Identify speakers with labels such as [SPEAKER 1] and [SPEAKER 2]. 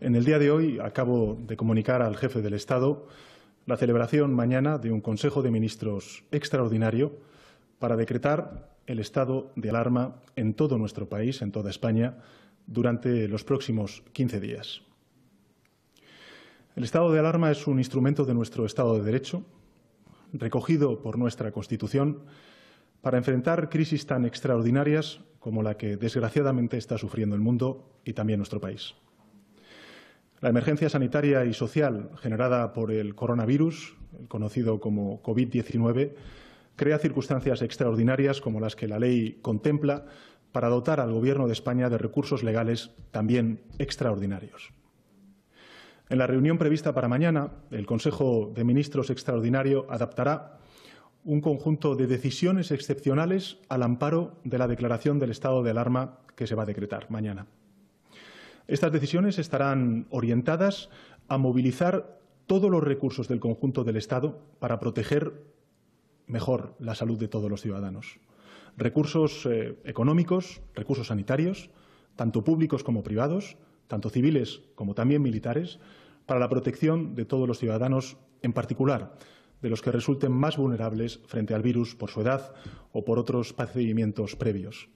[SPEAKER 1] En el día de hoy acabo de comunicar al jefe del Estado la celebración mañana de un Consejo de Ministros extraordinario para decretar el estado de alarma en todo nuestro país, en toda España, durante los próximos quince días. El estado de alarma es un instrumento de nuestro Estado de Derecho, recogido por nuestra Constitución, para enfrentar crisis tan extraordinarias como la que desgraciadamente está sufriendo el mundo y también nuestro país. La emergencia sanitaria y social generada por el coronavirus, el conocido como COVID-19, crea circunstancias extraordinarias como las que la ley contempla para dotar al Gobierno de España de recursos legales también extraordinarios. En la reunión prevista para mañana, el Consejo de Ministros extraordinario adaptará un conjunto de decisiones excepcionales al amparo de la declaración del estado de alarma que se va a decretar mañana. Estas decisiones estarán orientadas a movilizar todos los recursos del conjunto del Estado para proteger mejor la salud de todos los ciudadanos. Recursos eh, económicos, recursos sanitarios, tanto públicos como privados, tanto civiles como también militares, para la protección de todos los ciudadanos, en particular de los que resulten más vulnerables frente al virus por su edad o por otros procedimientos previos.